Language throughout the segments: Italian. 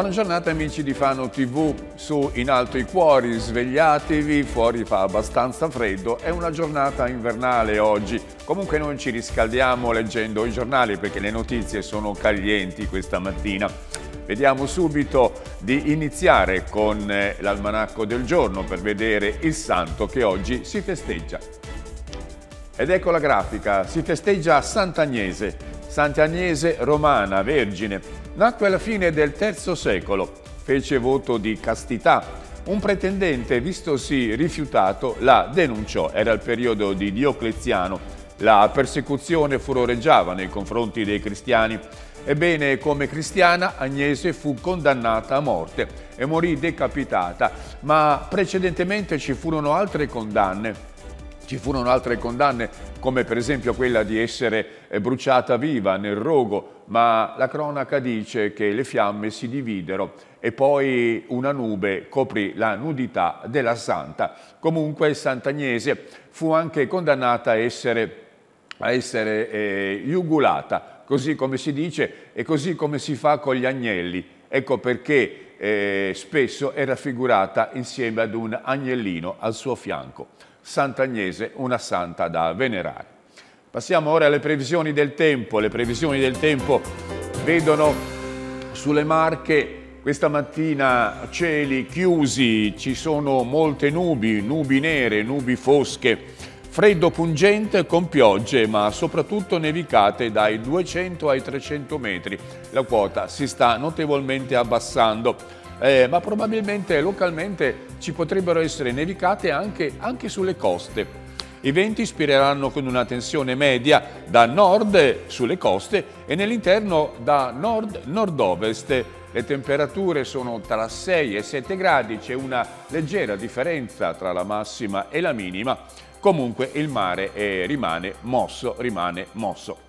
Buona giornata amici di Fano TV, su In Alto i Cuori, svegliatevi, fuori fa abbastanza freddo, è una giornata invernale oggi, comunque non ci riscaldiamo leggendo i giornali perché le notizie sono caglienti questa mattina. Vediamo subito di iniziare con eh, l'almanacco del giorno per vedere il santo che oggi si festeggia. Ed ecco la grafica, si festeggia Sant'Agnese, Sant'Agnese romana, vergine, Nacque alla fine del III secolo, fece voto di castità. Un pretendente, vistosi rifiutato, la denunciò. Era il periodo di Diocleziano. La persecuzione furoreggiava nei confronti dei cristiani. Ebbene, come cristiana, Agnese fu condannata a morte e morì decapitata, ma precedentemente ci furono altre condanne ci furono altre condanne, come per esempio quella di essere eh, bruciata viva nel rogo, ma la cronaca dice che le fiamme si dividero e poi una nube coprì la nudità della santa. Comunque Sant'Agnese fu anche condannata a essere, a essere eh, iugulata, così come si dice e così come si fa con gli agnelli. Ecco perché eh, spesso è raffigurata insieme ad un agnellino al suo fianco. Sant'Agnese, una santa da venerare. Passiamo ora alle previsioni del tempo. Le previsioni del tempo vedono sulle marche questa mattina cieli chiusi, ci sono molte nubi, nubi nere, nubi fosche, freddo pungente con piogge, ma soprattutto nevicate dai 200 ai 300 metri. La quota si sta notevolmente abbassando eh, ma probabilmente localmente ci potrebbero essere nevicate anche, anche sulle coste. I venti spireranno con una tensione media da nord sulle coste e nell'interno da nord-nord-ovest. Le temperature sono tra 6 e 7 gradi, c'è una leggera differenza tra la massima e la minima. Comunque il mare è, eh, rimane mosso, rimane mosso.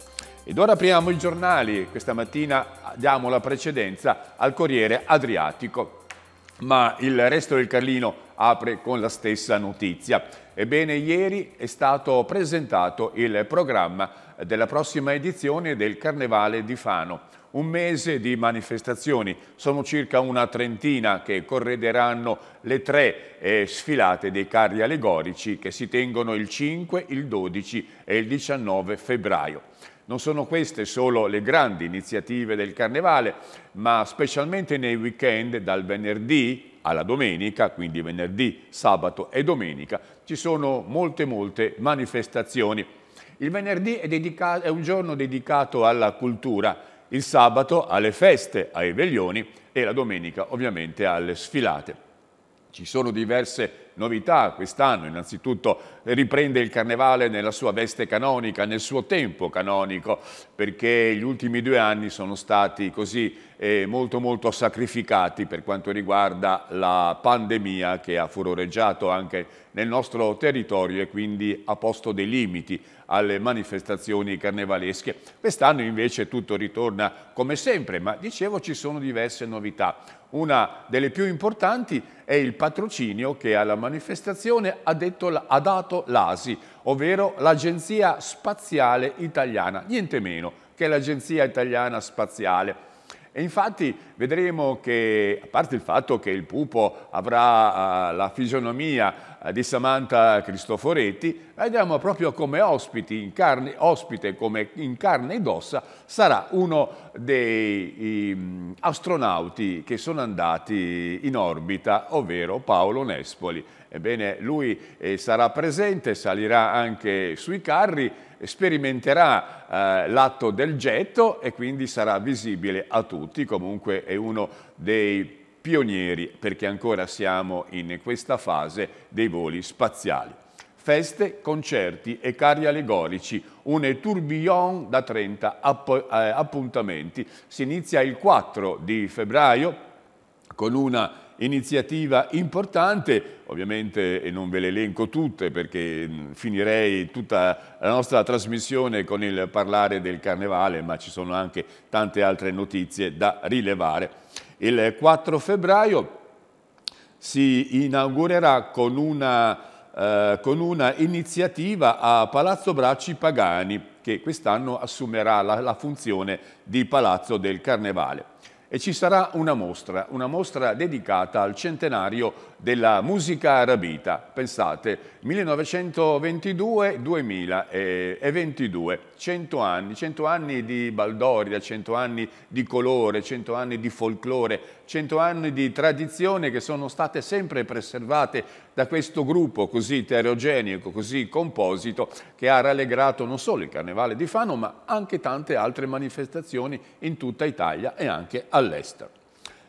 Ed ora apriamo i giornali, questa mattina diamo la precedenza al Corriere Adriatico, ma il resto del Carlino apre con la stessa notizia. Ebbene, ieri è stato presentato il programma della prossima edizione del Carnevale di Fano. Un mese di manifestazioni, sono circa una trentina che correderanno le tre eh, sfilate dei carri allegorici che si tengono il 5, il 12 e il 19 febbraio. Non sono queste solo le grandi iniziative del carnevale, ma specialmente nei weekend dal venerdì alla domenica, quindi venerdì, sabato e domenica, ci sono molte molte manifestazioni. Il venerdì è, dedicato, è un giorno dedicato alla cultura, il sabato alle feste, ai veglioni e la domenica ovviamente alle sfilate. Ci sono diverse novità quest'anno, innanzitutto riprende il carnevale nella sua veste canonica, nel suo tempo canonico, perché gli ultimi due anni sono stati così eh, molto molto sacrificati per quanto riguarda la pandemia che ha furoreggiato anche nel nostro territorio e quindi ha posto dei limiti alle manifestazioni carnevalesche. Quest'anno invece tutto ritorna come sempre, ma dicevo ci sono diverse novità. Una delle più importanti è il patrocinio che alla manifestazione ha, detto, ha dato l'ASI, ovvero l'Agenzia Spaziale Italiana, niente meno che l'Agenzia Italiana Spaziale e infatti vedremo che, a parte il fatto che il pupo avrà uh, la fisionomia uh, di Samantha Cristoforetti, vediamo proprio come carne, ospite, come in carne ed ossa, sarà uno dei um, astronauti che sono andati in orbita, ovvero Paolo Nespoli. Ebbene, lui eh, sarà presente, salirà anche sui carri, sperimenterà eh, l'atto del getto e quindi sarà visibile a tutti, comunque è uno dei pionieri perché ancora siamo in questa fase dei voli spaziali. Feste, concerti e carri allegorici, un tourbillon da 30 app eh, appuntamenti. Si inizia il 4 di febbraio con una iniziativa importante, ovviamente non ve le elenco tutte perché mm, finirei tutta la nostra trasmissione con il parlare del carnevale, ma ci sono anche tante altre notizie da rilevare. Il 4 febbraio si inaugurerà con una, eh, con una iniziativa a Palazzo Bracci Pagani che quest'anno assumerà la, la funzione di Palazzo del Carnevale e ci sarà una mostra, una mostra dedicata al centenario della musica arabita. Pensate, 1922-2022, 100 anni, 100 anni di baldoria, 100 anni di colore, 100 anni di folklore, 100 anni di tradizione che sono state sempre preservate da questo gruppo così eterogeneo, così composito, che ha rallegrato non solo il Carnevale di Fano, ma anche tante altre manifestazioni in tutta Italia e anche all'estero.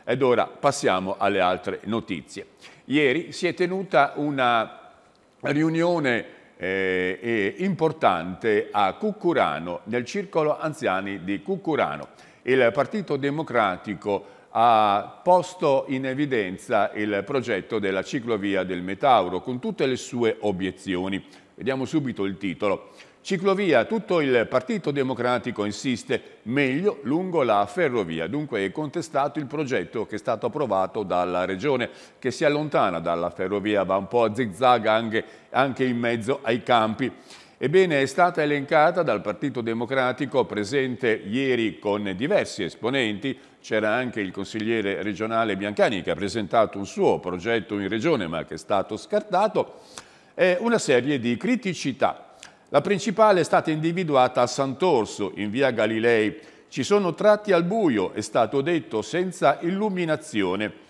Ed ora passiamo alle altre notizie. Ieri si è tenuta una riunione eh, importante a Cucurano, nel circolo anziani di Cucurano. Il Partito Democratico ha posto in evidenza il progetto della ciclovia del Metauro con tutte le sue obiezioni. Vediamo subito il titolo. Ciclovia, tutto il Partito Democratico insiste, meglio lungo la ferrovia. Dunque è contestato il progetto che è stato approvato dalla Regione, che si allontana dalla ferrovia, va un po' a zigzag anche, anche in mezzo ai campi. Ebbene, è stata elencata dal Partito Democratico presente ieri con diversi esponenti c'era anche il consigliere regionale Biancani che ha presentato un suo progetto in regione ma che è stato scartato, è una serie di criticità. La principale è stata individuata a Sant'Orso, in via Galilei. Ci sono tratti al buio, è stato detto, senza illuminazione.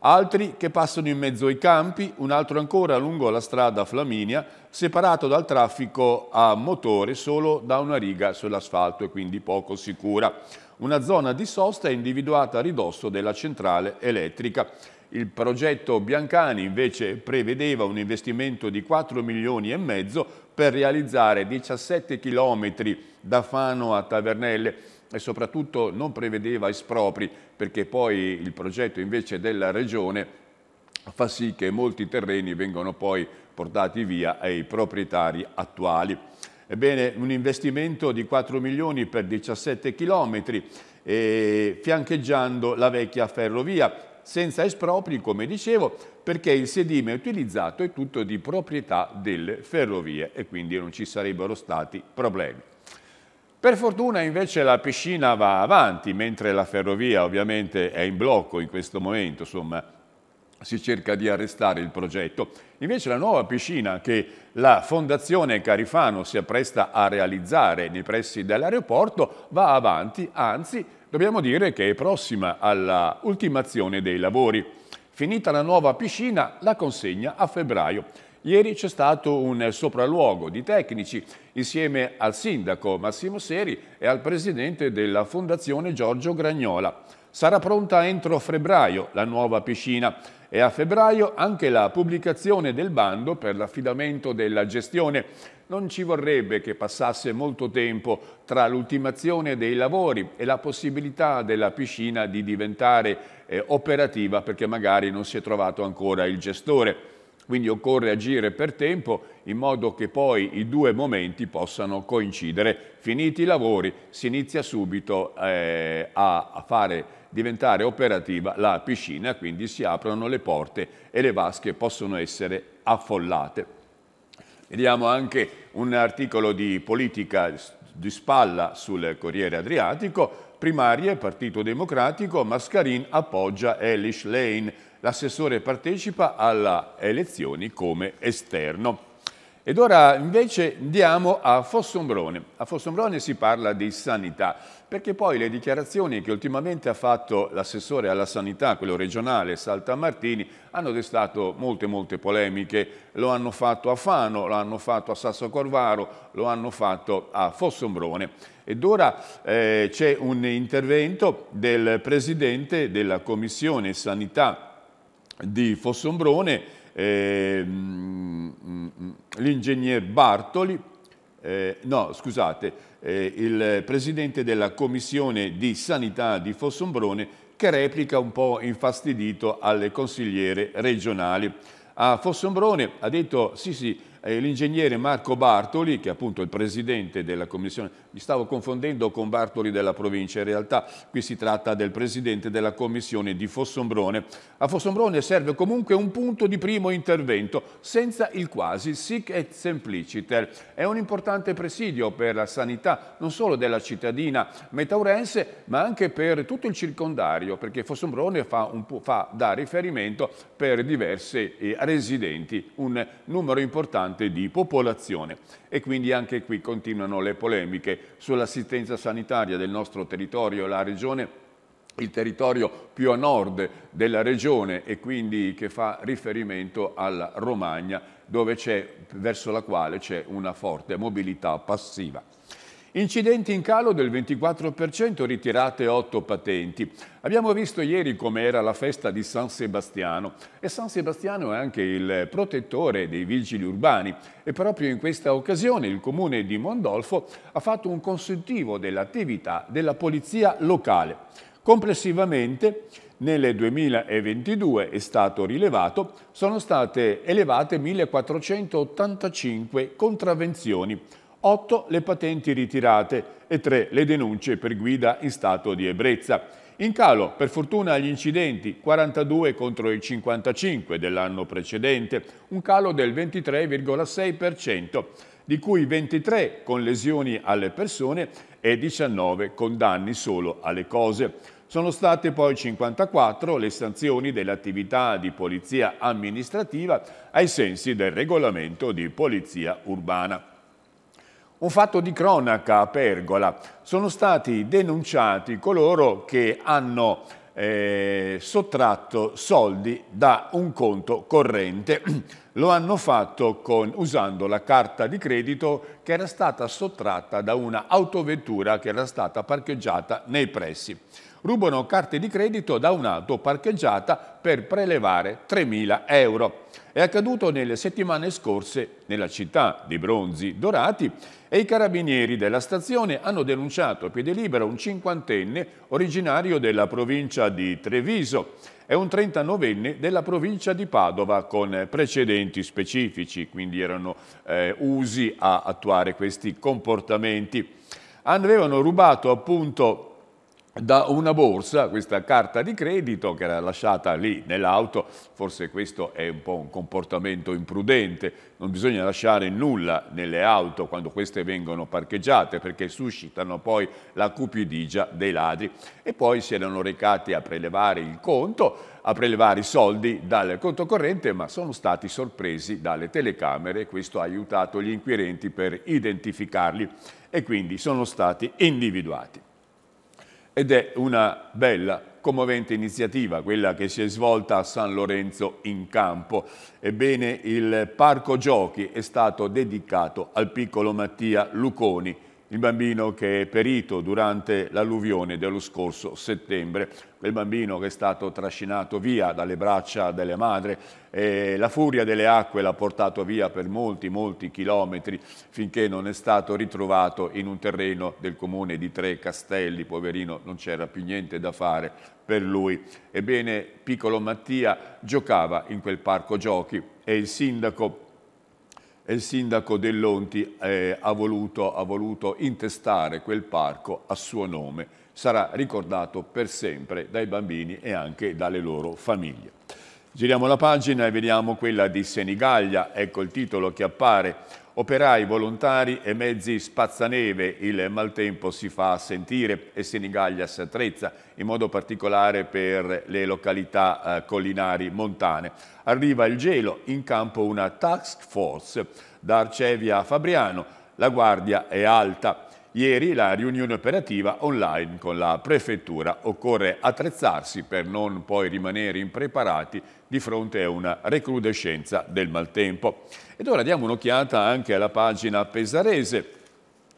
Altri che passano in mezzo ai campi, un altro ancora lungo la strada Flaminia, separato dal traffico a motore solo da una riga sull'asfalto e quindi poco sicura. Una zona di sosta è individuata a ridosso della centrale elettrica. Il progetto Biancani invece prevedeva un investimento di 4 milioni e mezzo per realizzare 17 chilometri da Fano a Tavernelle e soprattutto non prevedeva espropri perché poi il progetto invece della regione fa sì che molti terreni vengano poi portati via ai proprietari attuali. Ebbene, un investimento di 4 milioni per 17 chilometri, fiancheggiando la vecchia ferrovia, senza espropri, come dicevo, perché il sedime utilizzato è tutto di proprietà delle ferrovie e quindi non ci sarebbero stati problemi. Per fortuna invece la piscina va avanti, mentre la ferrovia ovviamente è in blocco in questo momento, insomma si cerca di arrestare il progetto. Invece la nuova piscina che la Fondazione Carifano si appresta a realizzare nei pressi dell'aeroporto va avanti, anzi dobbiamo dire che è prossima alla ultimazione dei lavori. Finita la nuova piscina, la consegna a febbraio. Ieri c'è stato un sopralluogo di tecnici insieme al sindaco Massimo Seri e al presidente della Fondazione Giorgio Gragnola. Sarà pronta entro febbraio la nuova piscina e a febbraio anche la pubblicazione del bando per l'affidamento della gestione. Non ci vorrebbe che passasse molto tempo tra l'ultimazione dei lavori e la possibilità della piscina di diventare eh, operativa perché magari non si è trovato ancora il gestore. Quindi occorre agire per tempo in modo che poi i due momenti possano coincidere. Finiti i lavori si inizia subito eh, a, a fare diventare operativa la piscina, quindi si aprono le porte e le vasche possono essere affollate. Vediamo anche un articolo di politica di spalla sul Corriere Adriatico, primarie, Partito Democratico, Mascarin appoggia Elish Lane, l'assessore partecipa alle elezioni come esterno. Ed ora invece andiamo a Fossombrone. A Fossombrone si parla di sanità, perché poi le dichiarazioni che ultimamente ha fatto l'assessore alla sanità, quello regionale, Saltamartini, hanno destato molte molte polemiche. Lo hanno fatto a Fano, lo hanno fatto a Sasso Corvaro, lo hanno fatto a Fossombrone. Ed ora eh, c'è un intervento del Presidente della Commissione Sanità di Fossombrone, Ehm, l'ingegner Bartoli, eh, no scusate, eh, il presidente della commissione di sanità di Fossombrone che replica un po' infastidito alle consigliere regionali. A Fossombrone ha detto sì sì, eh, l'ingegnere Marco Bartoli, che è appunto il presidente della commissione, mi stavo confondendo con Bartoli della provincia, in realtà qui si tratta del presidente della commissione di Fossombrone. A Fossombrone serve comunque un punto di primo intervento, senza il quasi, sic et sempliciter. È un importante presidio per la sanità, non solo della cittadina metaurense, ma anche per tutto il circondario, perché Fossombrone fa, fa da riferimento per diversi eh, residenti, un numero importante importante di popolazione. E quindi anche qui continuano le polemiche sull'assistenza sanitaria del nostro territorio. La Regione il territorio più a nord della regione e quindi che fa riferimento alla Romagna, verso la quale c'è una forte mobilità passiva. Incidenti in calo del 24%, ritirate 8 patenti. Abbiamo visto ieri com'era la festa di San Sebastiano e San Sebastiano è anche il protettore dei vigili urbani e proprio in questa occasione il comune di Mondolfo ha fatto un consultivo dell'attività della polizia locale. Complessivamente nel 2022 è stato rilevato sono state elevate 1485 contravvenzioni 8 le patenti ritirate e 3 le denunce per guida in stato di ebbrezza. In calo, per fortuna, gli incidenti, 42 contro i 55 dell'anno precedente, un calo del 23,6%, di cui 23 con lesioni alle persone e 19 con danni solo alle cose. Sono state poi 54 le sanzioni dell'attività di polizia amministrativa ai sensi del regolamento di polizia urbana. Un fatto di cronaca a Pergola. Sono stati denunciati coloro che hanno eh, sottratto soldi da un conto corrente. Lo hanno fatto con, usando la carta di credito che era stata sottratta da una autovettura che era stata parcheggiata nei pressi rubano carte di credito da un'auto parcheggiata per prelevare 3.000 euro. È accaduto nelle settimane scorse nella città di Bronzi Dorati e i carabinieri della stazione hanno denunciato a piede libero un cinquantenne originario della provincia di Treviso e un 39enne della provincia di Padova con precedenti specifici, quindi erano eh, usi a attuare questi comportamenti. Avevano rubato appunto da una borsa, questa carta di credito che era lasciata lì nell'auto, forse questo è un po' un comportamento imprudente, non bisogna lasciare nulla nelle auto quando queste vengono parcheggiate perché suscitano poi la cupidigia dei ladri e poi si erano recati a prelevare il conto, a prelevare i soldi dal conto corrente ma sono stati sorpresi dalle telecamere e questo ha aiutato gli inquirenti per identificarli e quindi sono stati individuati ed è una bella commovente iniziativa, quella che si è svolta a San Lorenzo in campo. Ebbene, il parco giochi è stato dedicato al piccolo Mattia Luconi, il bambino che è perito durante l'alluvione dello scorso settembre, quel bambino che è stato trascinato via dalle braccia delle madre, eh, la furia delle acque l'ha portato via per molti, molti chilometri finché non è stato ritrovato in un terreno del comune di Tre Castelli, poverino non c'era più niente da fare per lui. Ebbene, piccolo Mattia giocava in quel parco giochi e il sindaco e il sindaco Dell'Onti eh, ha, voluto, ha voluto intestare quel parco a suo nome. Sarà ricordato per sempre dai bambini e anche dalle loro famiglie. Giriamo la pagina e vediamo quella di Senigallia, ecco il titolo che appare Operai, volontari e mezzi spazzaneve, il maltempo si fa sentire e Senigallia si attrezza, in modo particolare per le località eh, collinari montane. Arriva il gelo, in campo una task force, da Arcevia a Fabriano, la guardia è alta. Ieri la riunione operativa online con la prefettura. Occorre attrezzarsi per non poi rimanere impreparati di fronte a una recrudescenza del maltempo. Ed ora diamo un'occhiata anche alla pagina pesarese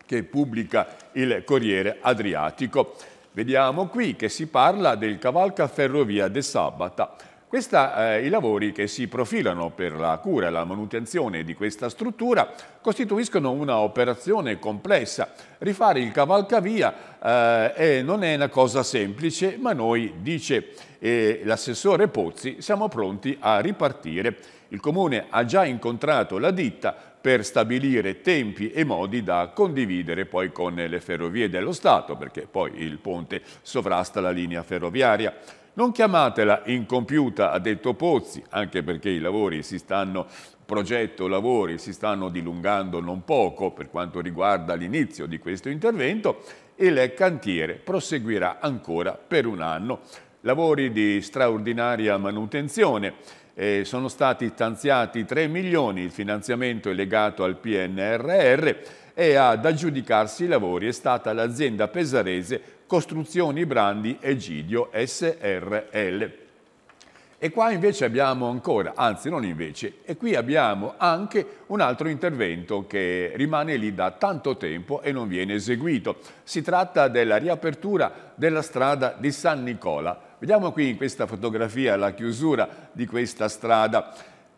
che pubblica il Corriere Adriatico. Vediamo qui che si parla del cavalca ferrovia de Sabata questi eh, i lavori che si profilano per la cura e la manutenzione di questa struttura costituiscono un'operazione complessa. Rifare il cavalcavia eh, non è una cosa semplice, ma noi, dice eh, l'assessore Pozzi, siamo pronti a ripartire. Il Comune ha già incontrato la ditta per stabilire tempi e modi da condividere poi con le ferrovie dello Stato, perché poi il ponte sovrasta la linea ferroviaria. Non chiamatela incompiuta, ha detto Pozzi, anche perché i lavori si stanno progetto lavori si stanno dilungando non poco per quanto riguarda l'inizio di questo intervento e il cantiere proseguirà ancora per un anno. Lavori di straordinaria manutenzione. Eh, sono stati stanziati 3 milioni, il finanziamento è legato al PNRR e ad aggiudicarsi i lavori è stata l'azienda pesarese Costruzioni Brandi Egidio SRL. E qua invece abbiamo ancora, anzi non invece, e qui abbiamo anche un altro intervento che rimane lì da tanto tempo e non viene eseguito. Si tratta della riapertura della strada di San Nicola. Vediamo qui in questa fotografia la chiusura di questa strada.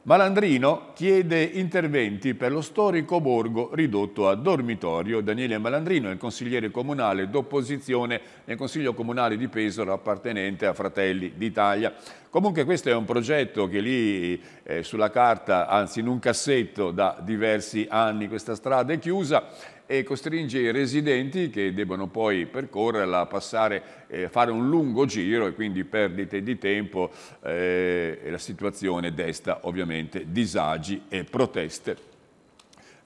Malandrino chiede interventi per lo storico borgo ridotto a dormitorio. Daniele Malandrino è il consigliere comunale d'opposizione nel Consiglio Comunale di Pesaro appartenente a Fratelli d'Italia. Comunque questo è un progetto che lì eh, sulla carta, anzi in un cassetto da diversi anni, questa strada è chiusa e costringe i residenti che devono poi percorrerla a passare, eh, fare un lungo giro e quindi perdite di tempo eh, e la situazione desta ovviamente disagi e proteste.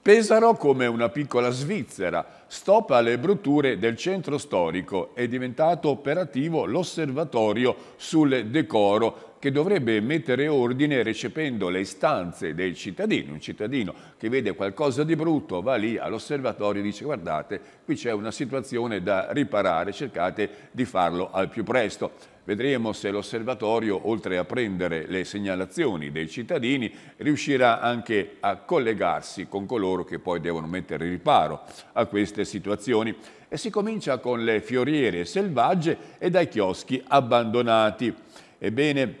Pesaro, come una piccola Svizzera, stop alle brutture del centro storico, è diventato operativo l'osservatorio sul decoro che dovrebbe mettere ordine recependo le istanze dei cittadini. Un cittadino che vede qualcosa di brutto va lì all'osservatorio e dice guardate, qui c'è una situazione da riparare, cercate di farlo al più presto. Vedremo se l'osservatorio, oltre a prendere le segnalazioni dei cittadini, riuscirà anche a collegarsi con coloro che poi devono mettere riparo a queste situazioni. E si comincia con le fioriere selvagge e dai chioschi abbandonati. Ebbene,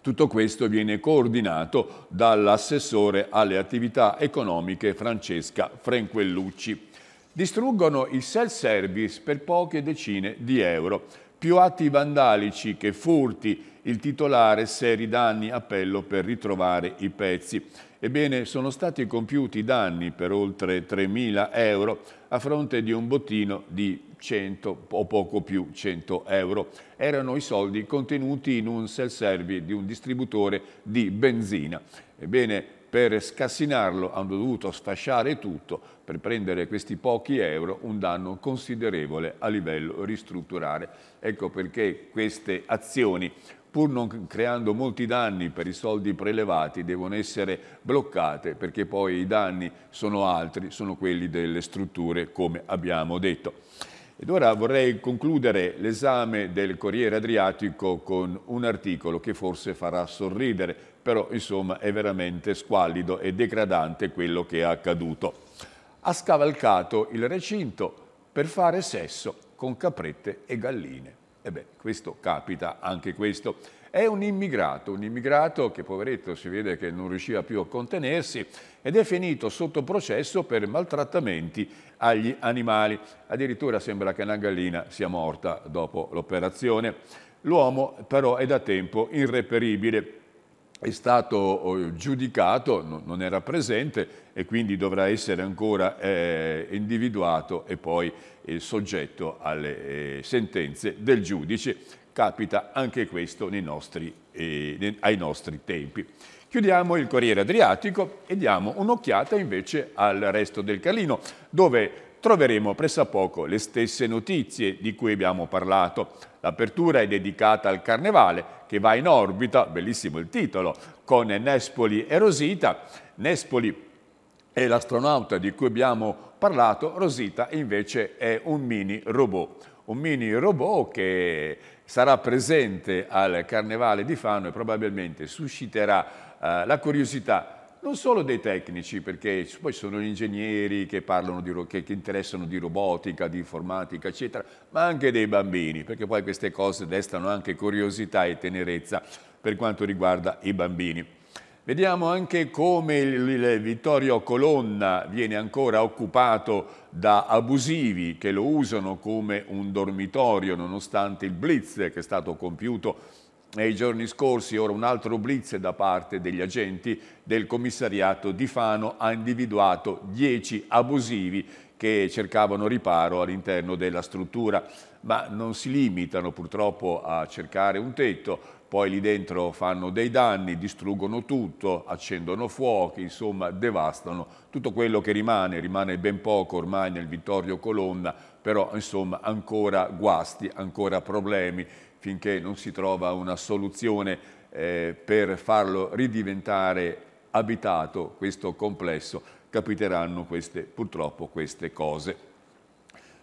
tutto questo viene coordinato dall'assessore alle attività economiche Francesca Frenquellucci. Distruggono il self-service per poche decine di euro più atti vandalici che furti, il titolare seri danni, appello per ritrovare i pezzi. Ebbene, sono stati compiuti danni per oltre 3.000 euro a fronte di un bottino di 100 o poco più 100 euro. Erano i soldi contenuti in un self-service di un distributore di benzina. Ebbene, per scassinarlo hanno dovuto sfasciare tutto per prendere questi pochi euro, un danno considerevole a livello ristrutturale. Ecco perché queste azioni pur non creando molti danni per i soldi prelevati, devono essere bloccate perché poi i danni sono altri, sono quelli delle strutture, come abbiamo detto. Ed ora vorrei concludere l'esame del Corriere Adriatico con un articolo che forse farà sorridere, però insomma è veramente squallido e degradante quello che è accaduto. Ha scavalcato il recinto per fare sesso con caprette e galline. E beh, questo capita, anche questo. È un immigrato, un immigrato che poveretto si vede che non riusciva più a contenersi ed è finito sotto processo per maltrattamenti agli animali. Addirittura sembra che una gallina sia morta dopo l'operazione. L'uomo però è da tempo irreperibile è stato oh, giudicato, non era presente e quindi dovrà essere ancora eh, individuato e poi eh, soggetto alle eh, sentenze del giudice. Capita anche questo nostri, eh, ai nostri tempi. Chiudiamo il Corriere Adriatico e diamo un'occhiata invece al resto del Carlino, dove troveremo pressappoco le stesse notizie di cui abbiamo parlato. L'apertura è dedicata al Carnevale che va in orbita, bellissimo il titolo, con Nespoli e Rosita. Nespoli è l'astronauta di cui abbiamo parlato, Rosita invece è un mini robot. Un mini robot che sarà presente al Carnevale di Fano e probabilmente susciterà eh, la curiosità non solo dei tecnici, perché poi sono gli ingegneri che, di, che, che interessano di robotica, di informatica, eccetera, ma anche dei bambini, perché poi queste cose destano anche curiosità e tenerezza per quanto riguarda i bambini. Vediamo anche come il, il Vittorio Colonna viene ancora occupato da abusivi che lo usano come un dormitorio nonostante il blitz che è stato compiuto nei giorni scorsi ora un altro blitz da parte degli agenti del commissariato di Fano ha individuato 10 abusivi che cercavano riparo all'interno della struttura, ma non si limitano purtroppo a cercare un tetto, poi lì dentro fanno dei danni, distruggono tutto, accendono fuochi, insomma devastano tutto quello che rimane, rimane ben poco ormai nel Vittorio Colonna, però insomma ancora guasti, ancora problemi finché non si trova una soluzione eh, per farlo ridiventare abitato questo complesso, capiteranno queste, purtroppo queste cose.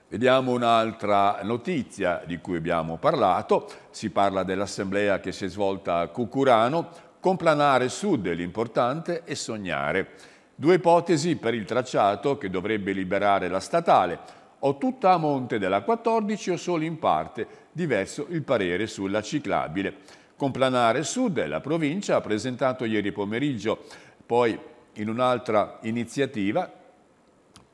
Vediamo un'altra notizia di cui abbiamo parlato, si parla dell'assemblea che si è svolta a Cucurano, complanare sud l'importante e sognare. Due ipotesi per il tracciato che dovrebbe liberare la statale, o tutta a monte della 14 o solo in parte, diverso il parere sulla ciclabile. Complanare Sud, la provincia, ha presentato ieri pomeriggio, poi in un'altra iniziativa,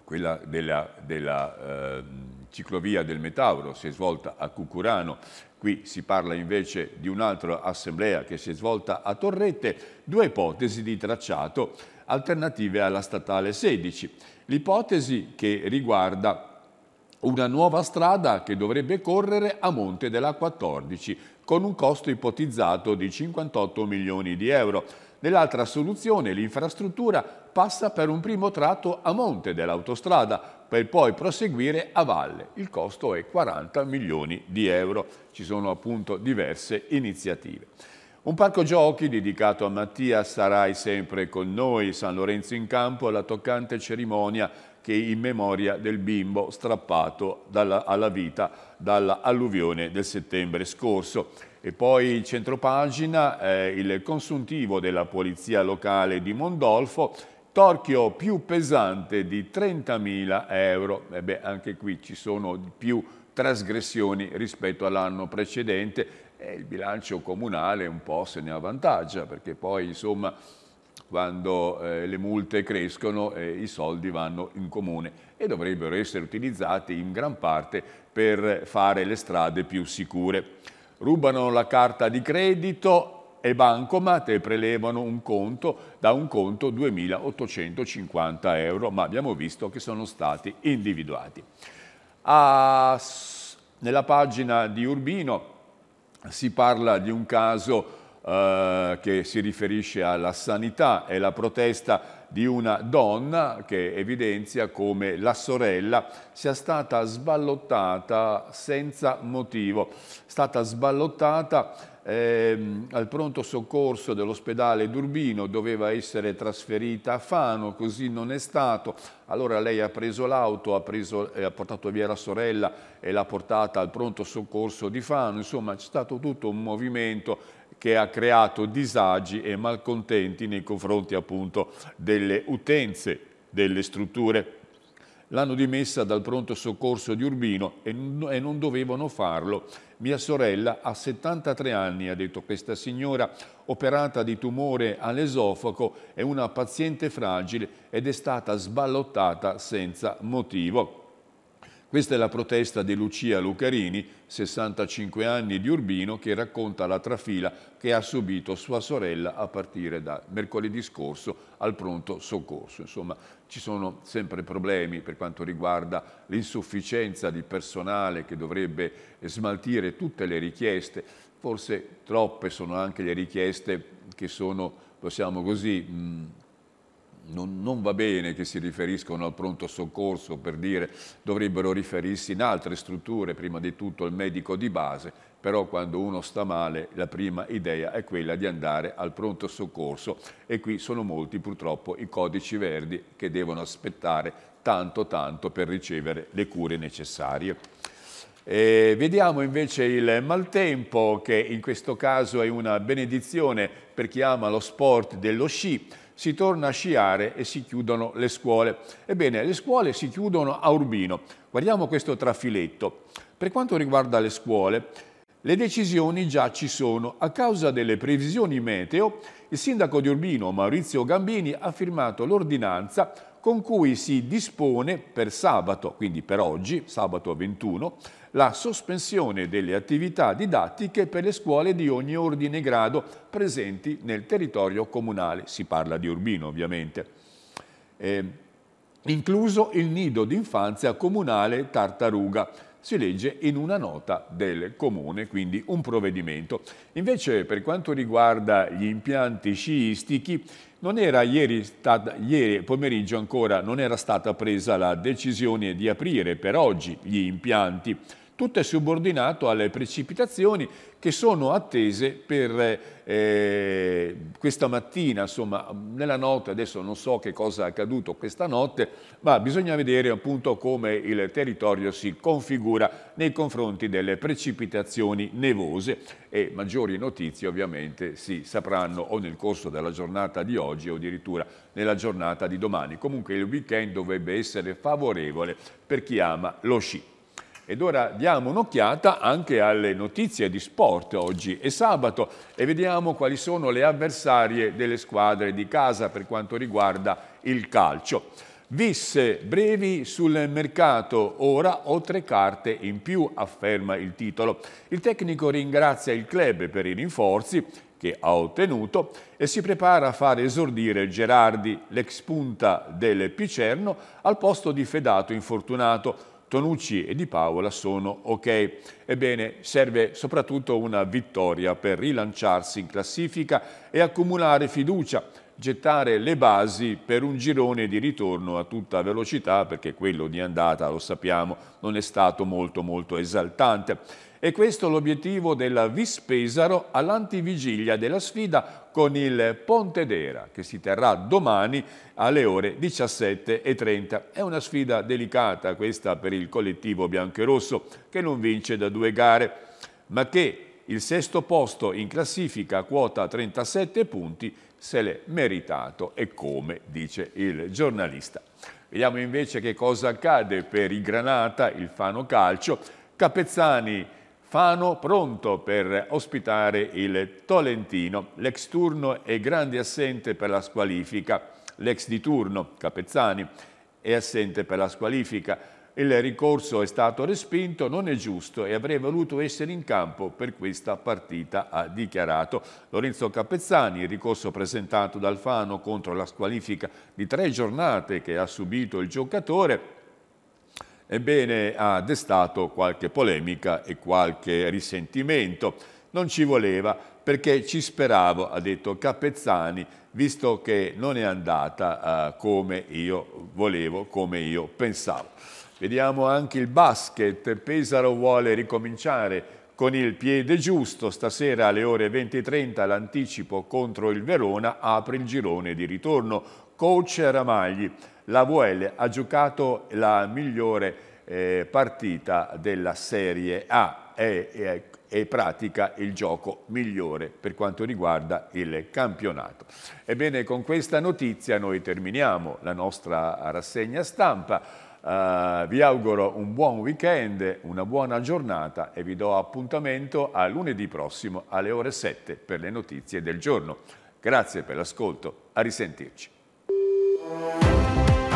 quella della, della eh, ciclovia del Metauro, si è svolta a Cucurano, qui si parla invece di un'altra assemblea che si è svolta a Torrette, due ipotesi di tracciato alternative alla statale 16. L'ipotesi che riguarda una nuova strada che dovrebbe correre a monte della 14 con un costo ipotizzato di 58 milioni di euro. Nell'altra soluzione l'infrastruttura passa per un primo tratto a monte dell'autostrada per poi proseguire a valle. Il costo è 40 milioni di euro. Ci sono appunto diverse iniziative. Un parco giochi dedicato a Mattia sarai sempre con noi, San Lorenzo in campo alla toccante cerimonia che in memoria del bimbo strappato dalla, alla vita dall'alluvione del settembre scorso. E poi centropagina eh, il consuntivo della polizia locale di Mondolfo, torchio più pesante di 30.000 euro. E eh beh, anche qui ci sono più trasgressioni rispetto all'anno precedente e eh, il bilancio comunale un po' se ne avvantaggia perché poi insomma quando eh, le multe crescono eh, i soldi vanno in comune e dovrebbero essere utilizzati in gran parte per fare le strade più sicure. Rubano la carta di credito e Bancomat e prelevano un conto da un conto 2.850 euro, ma abbiamo visto che sono stati individuati. A, nella pagina di Urbino si parla di un caso eh, che si riferisce alla sanità, è la protesta di una donna che evidenzia come la sorella sia stata sballottata senza motivo, stata sballottata Ehm, al pronto soccorso dell'ospedale d'Urbino, doveva essere trasferita a Fano, così non è stato. Allora lei ha preso l'auto, ha, eh, ha, portato via la sorella e l'ha portata al pronto soccorso di Fano. Insomma, c'è stato tutto un movimento che ha creato disagi e malcontenti nei confronti appunto delle utenze, delle strutture l'hanno dimessa dal pronto soccorso di Urbino e, non dovevano farlo. Mia sorella ha 73 anni, ha detto questa signora, operata di tumore all'esofago, è una paziente fragile ed è stata sballottata senza motivo. Questa è la protesta di Lucia Lucarini, 65 anni di Urbino, che racconta la trafila che ha subito sua sorella a partire da mercoledì scorso al pronto soccorso. Insomma, ci sono sempre problemi per quanto riguarda l'insufficienza di personale che dovrebbe smaltire tutte le richieste. Forse troppe sono anche le richieste che sono, possiamo così, mh, non, non, va bene che si riferiscono al pronto soccorso per dire dovrebbero riferirsi in altre strutture, prima di tutto al medico di base, però quando uno sta male la prima idea è quella di andare al pronto soccorso e qui sono molti purtroppo i codici verdi che devono aspettare tanto tanto per ricevere le cure necessarie. E vediamo invece il maltempo che in questo caso è una benedizione per chi ama lo sport dello sci si torna a sciare e si chiudono le scuole. Ebbene, le scuole si chiudono a Urbino. Guardiamo questo trafiletto. Per quanto riguarda le scuole, le decisioni già ci sono. A causa delle previsioni meteo, il sindaco di Urbino Maurizio Gambini ha firmato l'ordinanza con cui si dispone per sabato, quindi per oggi, sabato 21, la sospensione delle attività didattiche per le scuole di ogni ordine grado presenti nel territorio comunale. Si parla di Urbino ovviamente. Eh, incluso il nido d'infanzia comunale Tartaruga, si legge in una nota del comune, quindi un provvedimento. Invece per quanto riguarda gli impianti sciistici, non era ieri, stata, ieri pomeriggio ancora, non era stata presa la decisione di aprire per oggi gli impianti tutto è subordinato alle precipitazioni che sono attese per eh, questa mattina, insomma nella notte, adesso non so che cosa è accaduto questa notte, ma bisogna vedere appunto come il territorio si configura nei confronti delle precipitazioni nevose e maggiori notizie ovviamente si sapranno o nel corso della giornata di oggi o addirittura nella giornata di domani. Comunque il weekend dovrebbe essere favorevole per chi ama lo sci. Ed ora diamo un'occhiata anche alle notizie di sport oggi e sabato e vediamo quali sono le avversarie delle squadre di casa per quanto riguarda il calcio. Visse brevi sul mercato, ora ho tre carte in più, afferma il titolo. Il tecnico ringrazia il club per i rinforzi che ha ottenuto e si prepara a far esordire Gerardi, l'ex punta del Picerno, al posto di Fedato infortunato. Tonucci e Di Paola sono ok. Ebbene, serve soprattutto una vittoria per rilanciarsi in classifica e accumulare fiducia, gettare le basi per un girone di ritorno a tutta velocità, perché quello di andata, lo sappiamo, non è stato molto molto esaltante. E questo è l'obiettivo della Vispesaro all'antivigilia della sfida con il Pontedera, che si terrà domani alle ore 17.30. È una sfida delicata questa per il collettivo biancherosso che non vince da due gare ma che il sesto posto in classifica quota 37 punti se l'è meritato e come dice il giornalista. Vediamo invece che cosa accade per i Granata, il Fano Calcio. Capezzani Fano pronto per ospitare il Tolentino, l'ex turno è grande assente per la squalifica, l'ex di turno Capezzani è assente per la squalifica, il ricorso è stato respinto, non è giusto e avrei voluto essere in campo per questa partita, ha dichiarato Lorenzo Capezzani. Il ricorso presentato dal Fano contro la squalifica di tre giornate che ha subito il giocatore ebbene ha destato qualche polemica e qualche risentimento. Non ci voleva perché ci speravo, ha detto Capezzani, visto che non è andata eh, come io volevo, come io pensavo. Vediamo anche il basket, Pesaro vuole ricominciare con il piede giusto, stasera alle ore 20.30 l'anticipo contro il Verona apre il girone di ritorno. Coach Ramagli, la VL ha giocato la migliore eh, partita della Serie A e, e, e, pratica il gioco migliore per quanto riguarda il campionato. Ebbene, con questa notizia noi terminiamo la nostra rassegna stampa. Uh, vi auguro un buon weekend, una buona giornata e vi do appuntamento a lunedì prossimo alle ore 7 per le notizie del giorno. Grazie per l'ascolto, a risentirci. Música